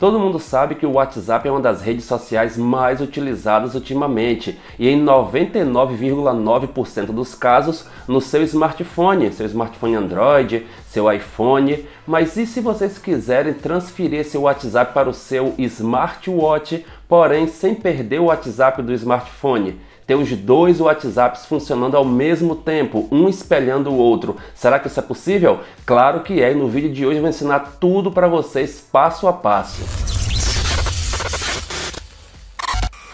Todo mundo sabe que o WhatsApp é uma das redes sociais mais utilizadas ultimamente e em 99,9% dos casos no seu smartphone, seu smartphone Android, seu iPhone. Mas e se vocês quiserem transferir esse WhatsApp para o seu smartwatch, porém sem perder o WhatsApp do smartphone? ter os dois WhatsApps funcionando ao mesmo tempo, um espelhando o outro. Será que isso é possível? Claro que é, e no vídeo de hoje eu vou ensinar tudo para vocês passo a passo.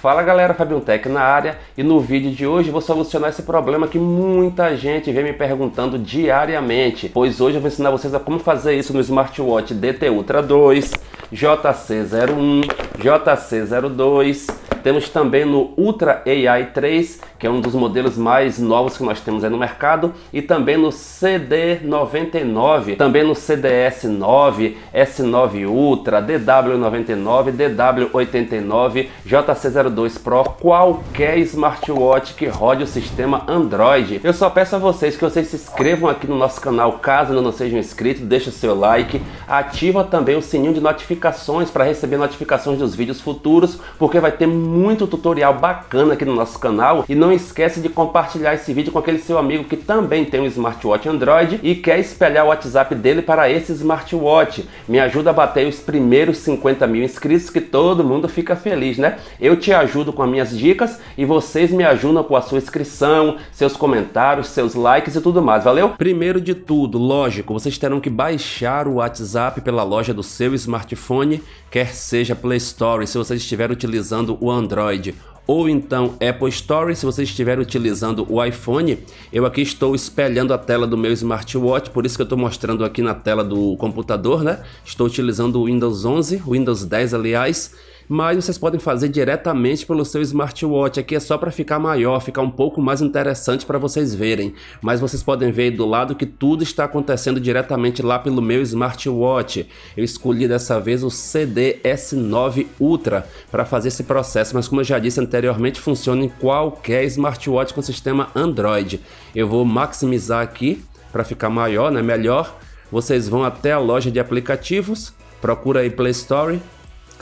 Fala galera, Fabio Tech na área e no vídeo de hoje vou solucionar esse problema que muita gente vem me perguntando diariamente, pois hoje eu vou ensinar vocês a como fazer isso no smartwatch DT Ultra 2, JC01, JC02, temos também no Ultra AI 3 que é um dos modelos mais novos que nós temos aí no mercado, e também no CD99, também no CDS9, S9 Ultra, DW99, DW89, JC02 Pro, qualquer smartwatch que rode o sistema Android. Eu só peço a vocês que vocês se inscrevam aqui no nosso canal, caso ainda não sejam inscritos, deixa o seu like, ativa também o sininho de notificações para receber notificações dos vídeos futuros, porque vai ter muito tutorial bacana aqui no nosso canal e não esquece de compartilhar esse vídeo com aquele seu amigo que também tem um smartwatch Android e quer espelhar o WhatsApp dele para esse smartwatch. Me ajuda a bater os primeiros 50 mil inscritos que todo mundo fica feliz, né? Eu te ajudo com as minhas dicas e vocês me ajudam com a sua inscrição, seus comentários, seus likes e tudo mais, valeu? Primeiro de tudo, lógico, vocês terão que baixar o WhatsApp pela loja do seu smartphone, quer seja Play Store, se vocês estiver utilizando o Android ou então Apple Store, se você estiver utilizando o iPhone. Eu aqui estou espelhando a tela do meu smartwatch, por isso que eu estou mostrando aqui na tela do computador, né? Estou utilizando o Windows 11, Windows 10, aliás mas vocês podem fazer diretamente pelo seu smartwatch. Aqui é só para ficar maior, ficar um pouco mais interessante para vocês verem. Mas vocês podem ver aí do lado que tudo está acontecendo diretamente lá pelo meu smartwatch. Eu escolhi dessa vez o CDS9 Ultra para fazer esse processo, mas como eu já disse anteriormente, funciona em qualquer smartwatch com sistema Android. Eu vou maximizar aqui para ficar maior, né, melhor. Vocês vão até a loja de aplicativos, procura aí Play Store,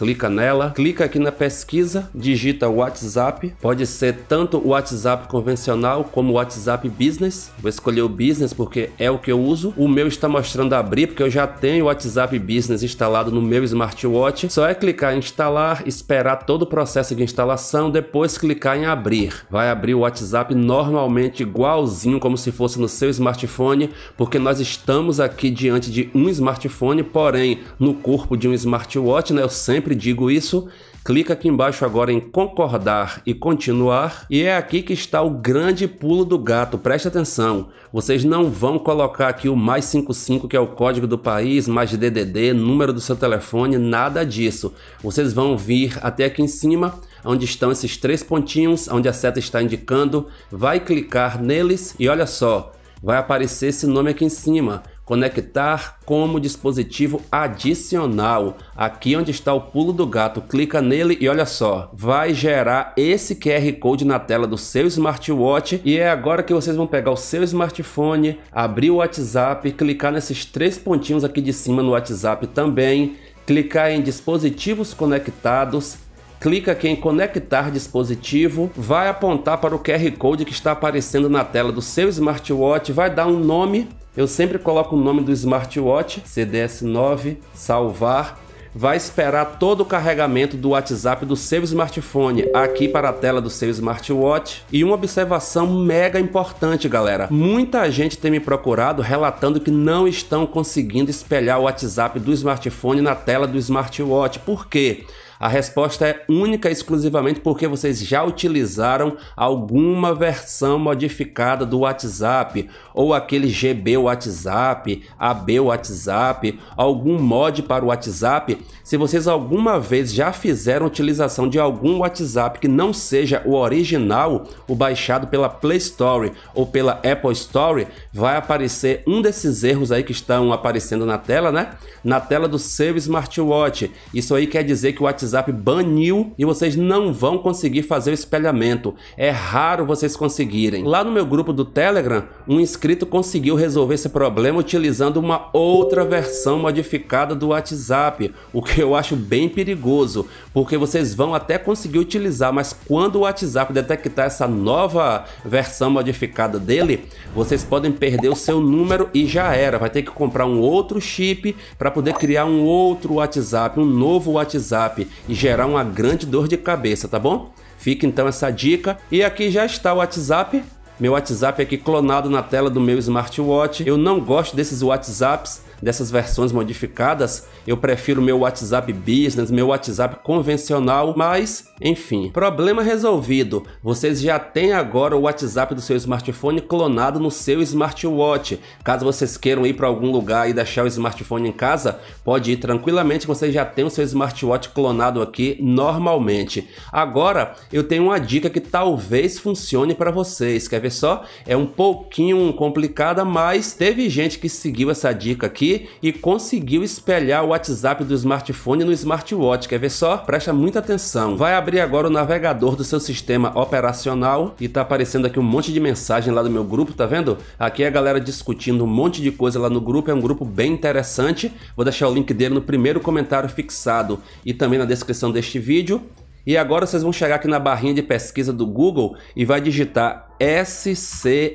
clica nela, clica aqui na pesquisa, digita WhatsApp, pode ser tanto o WhatsApp convencional como o WhatsApp Business. Vou escolher o Business porque é o que eu uso. O meu está mostrando abrir porque eu já tenho o WhatsApp Business instalado no meu smartwatch. Só é clicar em instalar, esperar todo o processo de instalação, depois clicar em abrir. Vai abrir o WhatsApp normalmente igualzinho como se fosse no seu smartphone, porque nós estamos aqui diante de um smartphone, porém no corpo de um smartwatch, né? Eu sempre sempre digo isso. Clica aqui embaixo agora em concordar e continuar, e é aqui que está o grande pulo do gato. Preste atenção, vocês não vão colocar aqui o mais 55, que é o código do país, mais DDD, número do seu telefone, nada disso. Vocês vão vir até aqui em cima, onde estão esses três pontinhos, onde a seta está indicando, vai clicar neles e olha só, vai aparecer esse nome aqui em cima. Conectar como dispositivo adicional. Aqui onde está o pulo do gato, clica nele e olha só, vai gerar esse QR Code na tela do seu smartwatch e é agora que vocês vão pegar o seu smartphone, abrir o WhatsApp, clicar nesses três pontinhos aqui de cima no WhatsApp também, clicar em dispositivos conectados, clica aqui em conectar dispositivo, vai apontar para o QR Code que está aparecendo na tela do seu smartwatch, vai dar um nome eu sempre coloco o nome do smartwatch, CDS9, salvar. Vai esperar todo o carregamento do WhatsApp do seu smartphone aqui para a tela do seu smartwatch. E uma observação mega importante, galera. Muita gente tem me procurado relatando que não estão conseguindo espelhar o WhatsApp do smartphone na tela do smartwatch. Por quê? A resposta é única e exclusivamente porque vocês já utilizaram alguma versão modificada do WhatsApp, ou aquele GB WhatsApp, AB WhatsApp, algum mod para o WhatsApp. Se vocês alguma vez já fizeram utilização de algum WhatsApp que não seja o original, o baixado pela Play Store ou pela Apple Store, vai aparecer um desses erros aí que estão aparecendo na tela, né? Na tela do seu smartwatch. Isso aí quer dizer que o WhatsApp WhatsApp baniu e vocês não vão conseguir fazer o espelhamento. É raro vocês conseguirem. Lá no meu grupo do Telegram, um inscrito conseguiu resolver esse problema utilizando uma outra versão modificada do WhatsApp, o que eu acho bem perigoso, porque vocês vão até conseguir utilizar, mas quando o WhatsApp detectar essa nova versão modificada dele, vocês podem perder o seu número e já era. Vai ter que comprar um outro chip para poder criar um outro WhatsApp, um novo WhatsApp e gerar uma grande dor de cabeça, tá bom? Fica então essa dica. E aqui já está o WhatsApp. Meu WhatsApp aqui clonado na tela do meu smartwatch. Eu não gosto desses WhatsApps dessas versões modificadas, eu prefiro meu WhatsApp Business, meu WhatsApp convencional, mas enfim, problema resolvido. Vocês já têm agora o WhatsApp do seu smartphone clonado no seu smartwatch. Caso vocês queiram ir para algum lugar e deixar o smartphone em casa, pode ir tranquilamente, vocês já têm o seu smartwatch clonado aqui normalmente. Agora, eu tenho uma dica que talvez funcione para vocês. Quer ver só? É um pouquinho complicada, mas teve gente que seguiu essa dica aqui e conseguiu espelhar o WhatsApp do smartphone no smartwatch. Quer ver só? Presta muita atenção. Vai abrir agora o navegador do seu sistema operacional e tá aparecendo aqui um monte de mensagem lá do meu grupo, tá vendo? Aqui é a galera discutindo um monte de coisa lá no grupo, é um grupo bem interessante. Vou deixar o link dele no primeiro comentário fixado e também na descrição deste vídeo. E agora vocês vão chegar aqui na barrinha de pesquisa do Google e vai digitar SCRC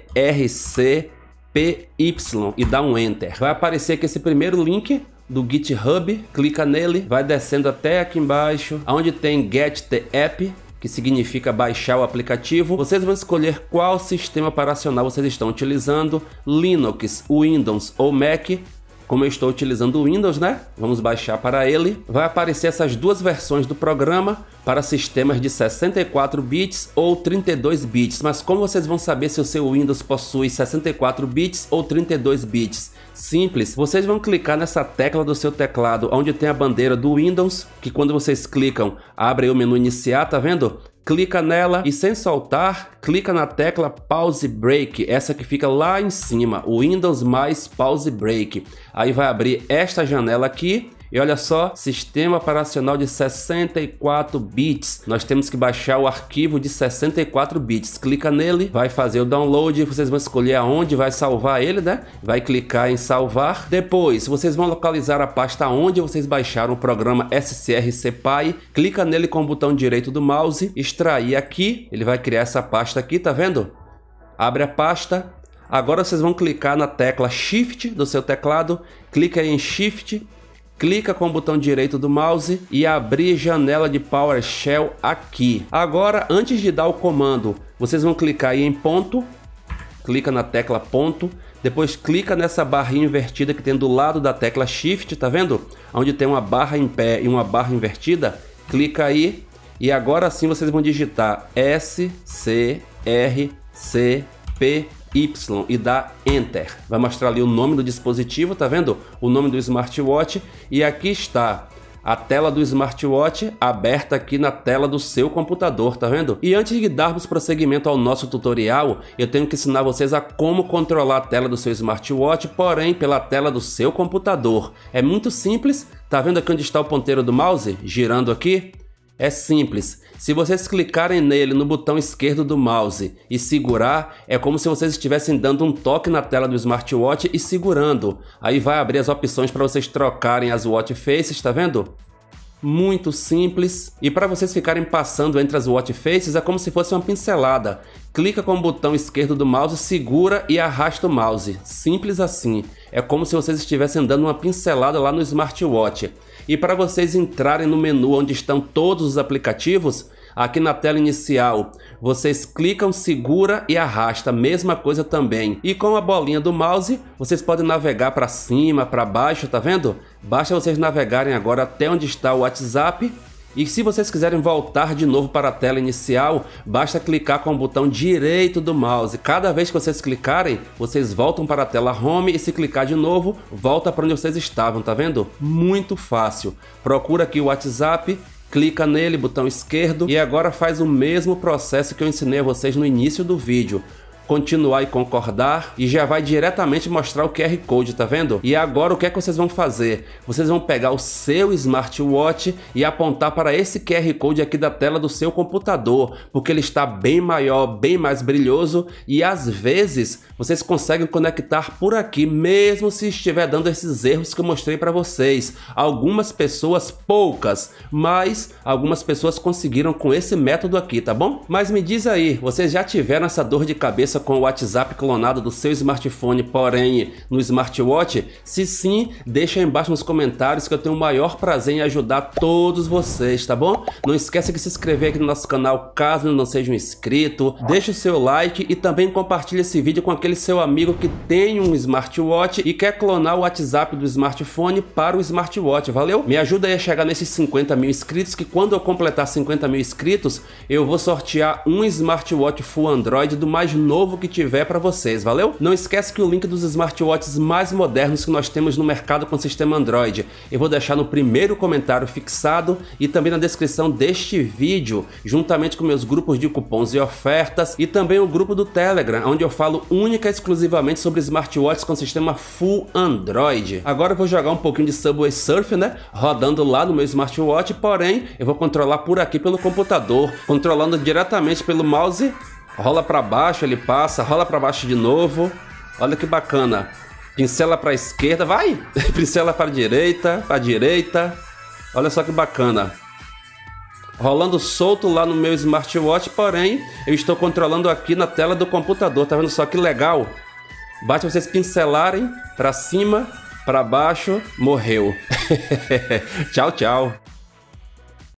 PY e dá um Enter. Vai aparecer aqui esse primeiro link do GitHub, clica nele, vai descendo até aqui embaixo, onde tem Get the App, que significa baixar o aplicativo. Vocês vão escolher qual sistema operacional vocês estão utilizando, Linux, Windows ou Mac, como eu estou utilizando o Windows, né? Vamos baixar para ele. Vai aparecer essas duas versões do programa para sistemas de 64 bits ou 32 bits. Mas como vocês vão saber se o seu Windows possui 64 bits ou 32 bits? Simples, vocês vão clicar nessa tecla do seu teclado onde tem a bandeira do Windows, que quando vocês clicam, abre o menu iniciar, tá vendo? clica nela e sem soltar, clica na tecla Pause Break, essa que fica lá em cima, o Windows mais Pause Break. Aí vai abrir esta janela aqui, e olha só, sistema operacional de 64 bits. Nós temos que baixar o arquivo de 64 bits. Clica nele, vai fazer o download, vocês vão escolher aonde vai salvar ele, né? Vai clicar em salvar. Depois, vocês vão localizar a pasta onde vocês baixaram o programa SCRCPy. Clica nele com o botão direito do mouse, extrair aqui, ele vai criar essa pasta aqui, tá vendo? Abre a pasta, Agora vocês vão clicar na tecla Shift do seu teclado, clica em Shift clica com o botão direito do mouse e abrir janela de PowerShell aqui. Agora, antes de dar o comando, vocês vão clicar aí em ponto, clica na tecla ponto, depois clica nessa barrinha invertida que tem do lado da tecla Shift, tá vendo? Onde tem uma barra em pé e uma barra invertida, clica aí e agora sim vocês vão digitar S C R C P Y e dá Enter. Vai mostrar ali o nome do dispositivo, tá vendo? O nome do smartwatch e aqui está a tela do smartwatch aberta aqui na tela do seu computador, tá vendo? E antes de darmos prosseguimento ao nosso tutorial, eu tenho que ensinar vocês a como controlar a tela do seu smartwatch, porém pela tela do seu computador. É muito simples, tá vendo aqui onde está o ponteiro do mouse? Girando aqui? É simples. Se vocês clicarem nele no botão esquerdo do mouse e segurar, é como se vocês estivessem dando um toque na tela do smartwatch e segurando. Aí vai abrir as opções para vocês trocarem as watch faces, tá vendo? Muito simples. E para vocês ficarem passando entre as watch faces é como se fosse uma pincelada. Clica com o botão esquerdo do mouse, segura e arrasta o mouse. Simples assim. É como se vocês estivessem dando uma pincelada lá no smartwatch. E para vocês entrarem no menu onde estão todos os aplicativos, aqui na tela inicial, vocês clicam, segura e arrasta, mesma coisa também. E com a bolinha do mouse, vocês podem navegar para cima, para baixo, tá vendo? Basta vocês navegarem agora até onde está o WhatsApp e se vocês quiserem voltar de novo para a tela inicial, basta clicar com o botão direito do mouse. Cada vez que vocês clicarem, vocês voltam para a tela Home e se clicar de novo, volta para onde vocês estavam, tá vendo? Muito fácil. Procura aqui o WhatsApp clica nele, botão esquerdo, e agora faz o mesmo processo que eu ensinei a vocês no início do vídeo continuar e concordar e já vai diretamente mostrar o QR Code, tá vendo? E agora o que é que vocês vão fazer? Vocês vão pegar o seu smartwatch e apontar para esse QR Code aqui da tela do seu computador, porque ele está bem maior, bem mais brilhoso e às vezes vocês conseguem conectar por aqui mesmo se estiver dando esses erros que eu mostrei para vocês. Algumas pessoas, poucas, mas algumas pessoas conseguiram com esse método aqui, tá bom? Mas me diz aí, vocês já tiveram essa dor de cabeça com o WhatsApp clonado do seu smartphone, porém no smartwatch? Se sim, deixa aí embaixo nos comentários que eu tenho o maior prazer em ajudar todos vocês, tá bom? Não esqueça de se inscrever aqui no nosso canal caso não seja um inscrito, deixa o seu like e também compartilha esse vídeo com aquele seu amigo que tem um smartwatch e quer clonar o WhatsApp do smartphone para o smartwatch, valeu? Me ajuda aí a chegar nesses 50 mil inscritos que quando eu completar 50 mil inscritos, eu vou sortear um smartwatch full Android do mais novo novo que tiver para vocês, valeu? Não esquece que o link dos smartwatches mais modernos que nós temos no mercado com sistema Android, eu vou deixar no primeiro comentário fixado e também na descrição deste vídeo, juntamente com meus grupos de cupons e ofertas e também o grupo do Telegram, onde eu falo única e exclusivamente sobre smartwatches com sistema full Android. Agora eu vou jogar um pouquinho de Subway Surf, né? Rodando lá no meu smartwatch, porém eu vou controlar por aqui pelo computador, controlando diretamente pelo mouse rola para baixo, ele passa, rola para baixo de novo. Olha que bacana. Pincela para esquerda, vai! Pincela para direita, para direita. Olha só que bacana. Rolando solto lá no meu smartwatch, porém eu estou controlando aqui na tela do computador. Tá vendo só que legal? Basta vocês pincelarem para cima, para baixo, morreu. tchau, tchau.